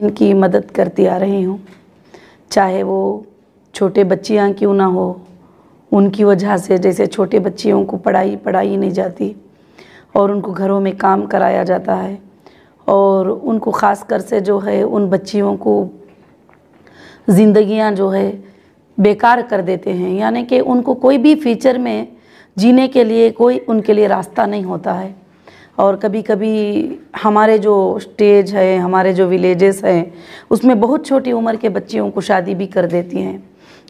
इनकी मदद करती आ रही हूँ चाहे वो छोटे बच्चियाँ क्यों ना हो उनकी वजह से जैसे छोटे बच्चियों को पढ़ाई पढ़ाई नहीं जाती और उनको घरों में काम कराया जाता है और उनको ख़ास कर से जो है उन बच्चियों को जिंदगियां जो है बेकार कर देते हैं यानी कि उनको कोई भी फ्यूचर में जीने के लिए कोई उनके लिए रास्ता नहीं होता है और कभी कभी हमारे जो स्टेज है हमारे जो विलेजेस हैं उसमें बहुत छोटी उम्र के बच्चियों को शादी भी कर देती हैं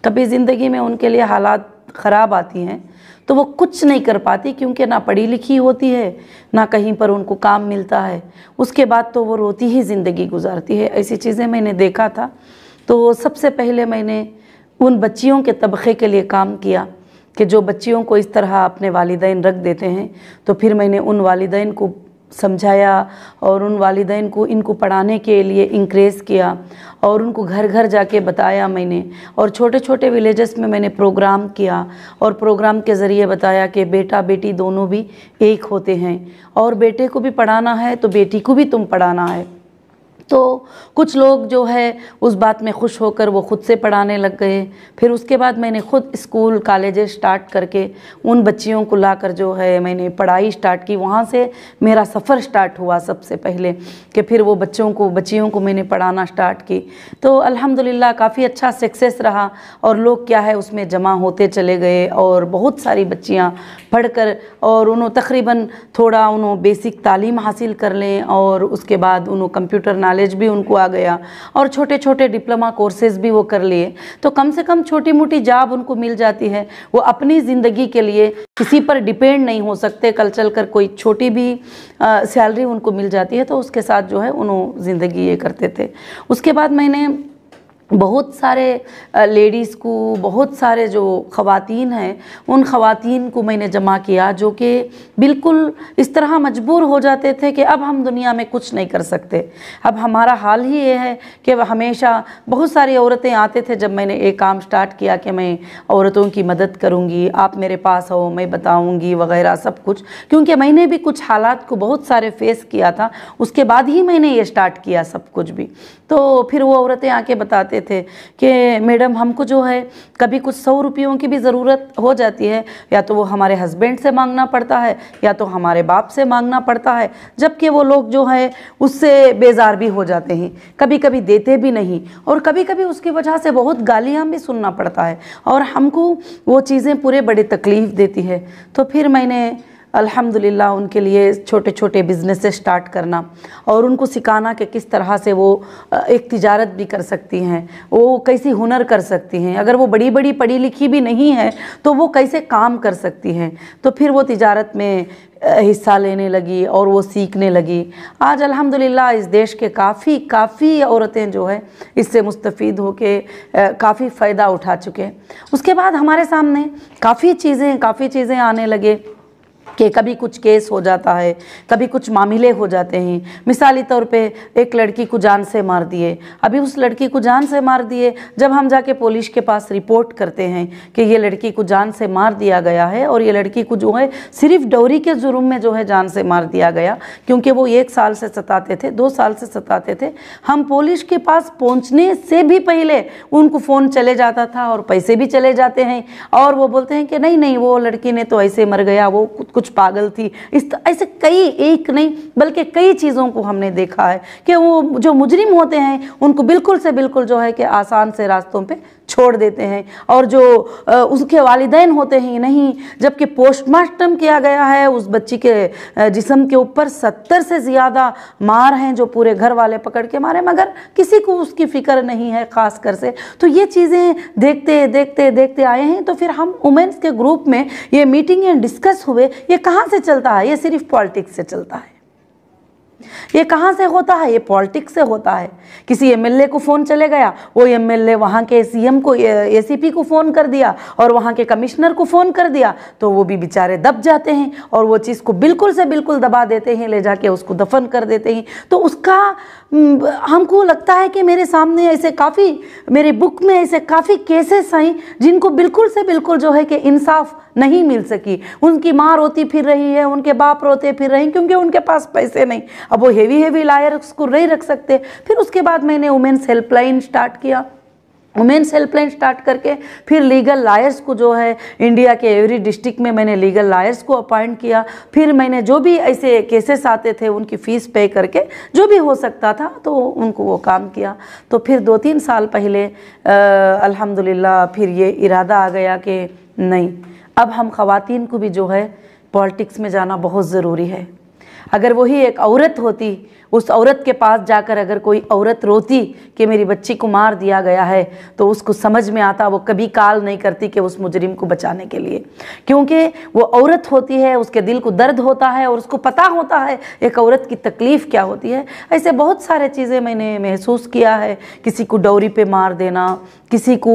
कभी ज़िंदगी में उनके लिए हालात ख़राब आती हैं तो वो कुछ नहीं कर पाती क्योंकि ना पढ़ी लिखी होती है ना कहीं पर उनको काम मिलता है उसके बाद तो वो रोती ही ज़िंदगी गुजारती है ऐसी चीज़ें मैंने देखा था तो सबसे पहले मैंने उन बच्चियों के तबके के लिए काम किया कि जो बच्चियों को इस तरह अपने वालदेन रख देते हैं तो फिर मैंने उन वालदेन को समझाया और उन वालदेन को इनको पढ़ाने के लिए इंक्रेज किया और उनको घर घर जाके बताया मैंने और छोटे छोटे विलेजेस में मैंने प्रोग्राम किया और प्रोग्राम के ज़रिए बताया कि बेटा बेटी दोनों भी एक होते हैं और बेटे को भी पढ़ाना है तो बेटी को भी तुम पढ़ाना है तो कुछ लोग जो है उस बात में खुश होकर वो ख़ुद से पढ़ाने लग गए फिर उसके बाद मैंने ख़ुद स्कूल कॉलेजेस स्टार्ट करके उन बच्चियों को लाकर जो है मैंने पढ़ाई स्टार्ट की वहाँ से मेरा सफ़र स्टार्ट हुआ सबसे पहले कि फिर वो बच्चों को बच्चियों को मैंने पढ़ाना स्टार्ट की तो अल्हम्दुलिल्लाह काफ़ी अच्छा सक्सेस रहा और लोग क्या है उसमें जमा होते चले गए और बहुत सारी बच्चियाँ पढ़ कर और उन्होंने तकरीबन थोड़ा उन्होंने बेसिक तालीम हासिल कर लें और उसके बाद उन्होंने कंप्यूटर ना नॉलेज भी उनको आ गया और छोटे छोटे डिप्लोमा कोर्सेज भी वो कर लिए तो कम से कम छोटी मोटी जॉब उनको मिल जाती है वो अपनी ज़िंदगी के लिए किसी पर डिपेंड नहीं हो सकते कल चल कर कोई छोटी भी सैलरी उनको मिल जाती है तो उसके साथ जो है उन्होंने ज़िंदगी ये करते थे उसके बाद मैंने बहुत सारे लेडीज़ को बहुत सारे जो ख़वातीन हैं उन ख़वातीन को मैंने जमा किया जो कि बिल्कुल इस तरह मजबूर हो जाते थे कि अब हम दुनिया में कुछ नहीं कर सकते अब हमारा हाल ही ये है कि हमेशा बहुत सारी औरतें आते थे जब मैंने एक काम स्टार्ट किया कि मैं औरतों की मदद करूँगी आप मेरे पास हो मैं बताऊँगी वगैरह सब कुछ क्योंकि मैंने भी कुछ हालात को बहुत सारे फेस किया था उसके बाद ही मैंने ये स्टार्ट किया सब कुछ भी तो फिर वो औरतें आके बताते थे कि मैडम हमको जो है कभी कुछ सौ रुपयों की भी ज़रूरत हो जाती है या तो वो हमारे हस्बैंड से मांगना पड़ता है या तो हमारे बाप से मांगना पड़ता है जबकि वो लोग जो है उससे बेजार भी हो जाते हैं कभी कभी देते भी नहीं और कभी कभी उसकी वजह से बहुत गालियाँ भी सुनना पड़ता है और हमको वो चीज़ें पूरे बड़े तकलीफ़ देती है तो फिर मैंने अल्हम्दुलिल्लाह उनके लिए छोटे छोटे बिजनेस स्टार्ट करना और उनको सिखाना कि किस तरह से वो एक तिजारत भी कर सकती हैं वो कैसी हुनर कर सकती हैं अगर वो बड़ी बड़ी पढ़ी लिखी भी नहीं है तो वो कैसे काम कर सकती हैं तो फिर वो तिजारत में हिस्सा लेने लगी और वो सीखने लगी आज अल्हम्दुलिल्लाह इस देश के काफ़ी काफ़ी औरतें जो है इससे मुस्तफ़ हो के काफ़ी फ़ायदा उठा चुके उसके बाद हमारे सामने काफ़ी चीज़ें काफ़ी चीज़ें आने लगे कि कभी कुछ केस हो जाता है कभी कुछ मामले हो जाते हैं मिसाली तौर पे एक लड़की को जान से मार दिए अभी उस लड़की को जान से मार दिए जब हम जाके पुलिस के पास रिपोर्ट करते हैं कि ये लड़की को जान से मार दिया गया है और ये लड़की को जो है सिर्फ डोरी के जुर्म में जो है जान से मार दिया गया क्योंकि वो एक साल से सताते थे दो साल से सताते थे हम पुलिस के पास पहुँचने से भी पहले उनको फ़ोन चले जाता था और पैसे भी चले जाते हैं और वो बोलते हैं कि नहीं नहीं वो लड़की ने तो ऐसे मर गया वो कुछ कुछ पागल थी इस ऐसे कई एक नहीं बल्कि कई चीज़ों को हमने देखा है कि वो जो मुजरिम होते हैं उनको बिल्कुल से बिल्कुल जो है कि आसान से रास्तों पर छोड़ देते हैं और जो उसके वालदे होते हैं नहीं जबकि पोस्टमार्टम किया गया है उस बच्ची के जिसम के ऊपर सत्तर से ज़्यादा मार हैं जो पूरे घर वाले पकड़ के मारे मगर किसी को उसकी फ़िक्र नहीं है ख़ास कर से तो ये चीज़ें देखते देखते देखते आए हैं तो फिर हम वुमेंस के ग्रुप में ये मीटिंग एंड डिस्कस हुए ये कहाँ से चलता है ये सिर्फ पॉलिटिक्स से चलता है ये कहां से होता है ये पॉलिटिक्स से होता है किसी एमएलए को फ़ोन चले गया वो एमएलए वहां के सीएम को एसीपी को फ़ोन कर दिया और वहां के कमिश्नर को फ़ोन कर दिया तो वो भी बेचारे दब जाते हैं और वो चीज़ को बिल्कुल से बिल्कुल दबा देते हैं ले जाके उसको दफन कर देते हैं तो उसका हमको लगता है कि मेरे सामने ऐसे काफ़ी मेरे बुक में ऐसे काफ़ी केसेस हैं जिनको बिल्कुल से बिल्कुल जो है कि इंसाफ नहीं मिल सकी उनकी माँ रोती फिर रही है उनके बाप रोते फिर रहे हैं क्योंकि उनके पास पैसे नहीं अब वो हेवी हेवी लायर उसको नहीं रख सकते फिर उसके बाद मैंने वुमेन्स हेल्पलाइन स्टार्ट किया वुमेन्स हेल्पलाइन स्टार्ट करके फिर लीगल लायर्स को जो है इंडिया के एवरी डिस्ट्रिक्ट में मैंने लीगल लायर्स को अपॉइंट किया फिर मैंने जो भी ऐसे केसेस आते थे उनकी फ़ीस पे करके जो भी हो सकता था तो उनको वो काम किया तो फिर दो तीन साल पहले अल्हम्दुलिल्लाह फिर ये इरादा आ गया कि नहीं अब हम खातन को भी जो है पॉलिटिक्स में जाना बहुत ज़रूरी है अगर वही एक औरत होती उस औरत के पास जाकर अगर कोई औरत रोती कि मेरी बच्ची को मार दिया गया है तो उसको समझ में आता वो कभी काल नहीं करती कि उस मुजरिम को बचाने के लिए क्योंकि वो औरत होती है उसके दिल को दर्द होता है और उसको पता होता है एक औरत की तकलीफ़ क्या होती है ऐसे बहुत सारे चीज़ें मैंने महसूस किया है किसी को डोरी पर मार देना किसी को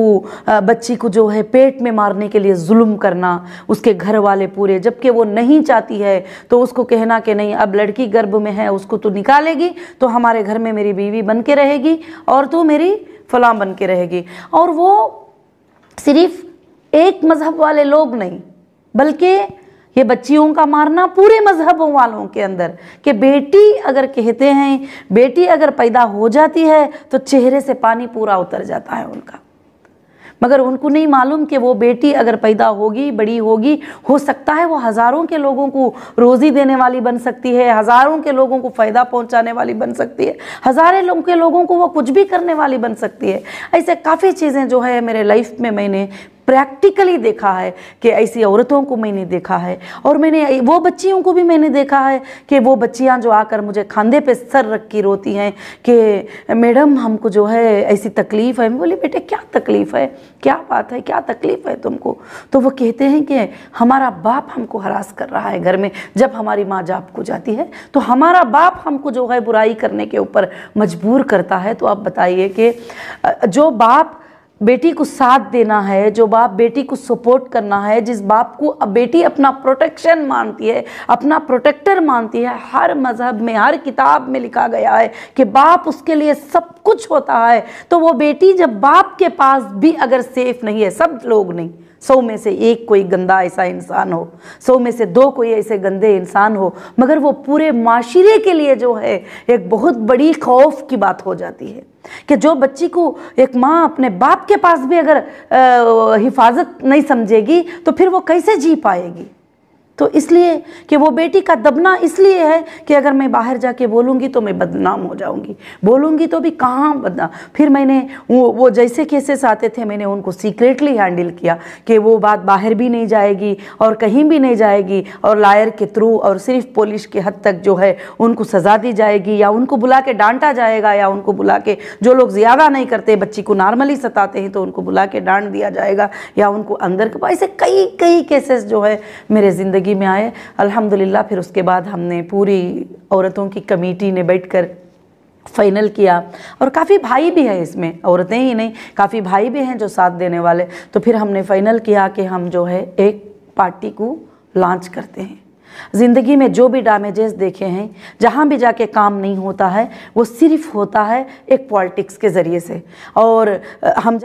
बच्ची को जो है पेट में मारने के लिए जुल्म करना उसके घर वाले पूरे जबकि वो नहीं चाहती है तो उसको कहना कि नहीं अब लड़की गर्भ में है उसको तो निकाल लेगी तो हमारे घर में मेरी बीवी बन के रहेगी और तू मेरी फलाम बन के रहेगी और वो सिर्फ एक मज़हब वाले लोग नहीं बल्कि ये बच्चियों का मारना पूरे मजहबों वालों के अंदर कि बेटी अगर कहते हैं बेटी अगर पैदा हो जाती है तो चेहरे से पानी पूरा उतर जाता है उनका मगर उनको नहीं मालूम कि वो बेटी अगर पैदा होगी बड़ी होगी हो सकता है वो हज़ारों के लोगों को रोज़ी देने वाली बन सकती है हज़ारों के लोगों को फ़ायदा पहुँचाने वाली बन सकती है हज़ारों लोगों के लोगों को वो कुछ भी करने वाली बन सकती है ऐसे काफ़ी चीज़ें जो है मेरे लाइफ में मैंने प्रैक्टिकली देखा है कि ऐसी औरतों को मैंने देखा है और मैंने वो बच्चियों को भी मैंने देखा है कि वो बच्चियाँ जो आकर मुझे खांधे पे सर रख के रोती हैं कि मैडम हमको जो है ऐसी तकलीफ़ है मैं बोली बेटे क्या तकलीफ़ है क्या बात है क्या तकलीफ़ है तुमको तो वो कहते हैं कि हमारा बाप हमको हरास कर रहा है घर में जब हमारी माँ जाप को जाती है तो हमारा बाप हमको जो है बुराई करने के ऊपर मजबूर करता है तो आप बताइए कि जो बाप बेटी को साथ देना है जो बाप बेटी को सपोर्ट करना है जिस बाप को अब बेटी अपना प्रोटेक्शन मानती है अपना प्रोटेक्टर मानती है हर मज़हब में हर किताब में लिखा गया है कि बाप उसके लिए सब कुछ होता है तो वो बेटी जब बाप के पास भी अगर सेफ नहीं है सब लोग नहीं सौ में से एक कोई गंदा ऐसा इंसान हो सौ में से दो कोई ऐसे गंदे इंसान हो मगर वो पूरे माशरे के लिए जो है एक बहुत बड़ी खौफ की बात हो जाती है कि जो बच्ची को एक माँ अपने बाप के पास भी अगर हिफाजत नहीं समझेगी तो फिर वो कैसे जी पाएगी तो इसलिए कि वो बेटी का दबना इसलिए है कि अगर मैं बाहर जाके बोलूँगी तो मैं बदनाम हो जाऊँगी बोलूँगी तो भी कहाँ बदनाम फिर मैंने वो वो जैसे केसेस आते थे मैंने उनको सीक्रेटली हैंडल किया कि वो बात बाहर भी नहीं जाएगी और कहीं भी नहीं जाएगी और लायर के थ्रू और सिर्फ पुलिस के हद तक जो है उनको सज़ा दी जाएगी या उनको बुला के डांटा जाएगा या उनको बुला के जो लोग ज़्यादा नहीं करते बच्ची को नॉर्मली सताते हैं तो उनको बुला के डांट दिया जाएगा या उनको अंदर ऐसे कई कई केसेस जो है मेरे ज़िंदगी ज़िंदगी में आए अल्हम्दुलिल्लाह फिर उसके बाद हमने पूरी औरतों की कमेटी ने बैठकर फ़ाइनल किया और काफ़ी भाई भी हैं इसमें औरतें ही नहीं काफ़ी भाई भी हैं जो साथ देने वाले तो फिर हमने फ़ाइनल किया कि हम जो है एक पार्टी को लॉन्च करते हैं ज़िंदगी में जो भी डैमेजेस देखे हैं जहाँ भी जाके काम नहीं होता है वो सिर्फ होता है एक पॉलिटिक्स के ज़रिए से और हम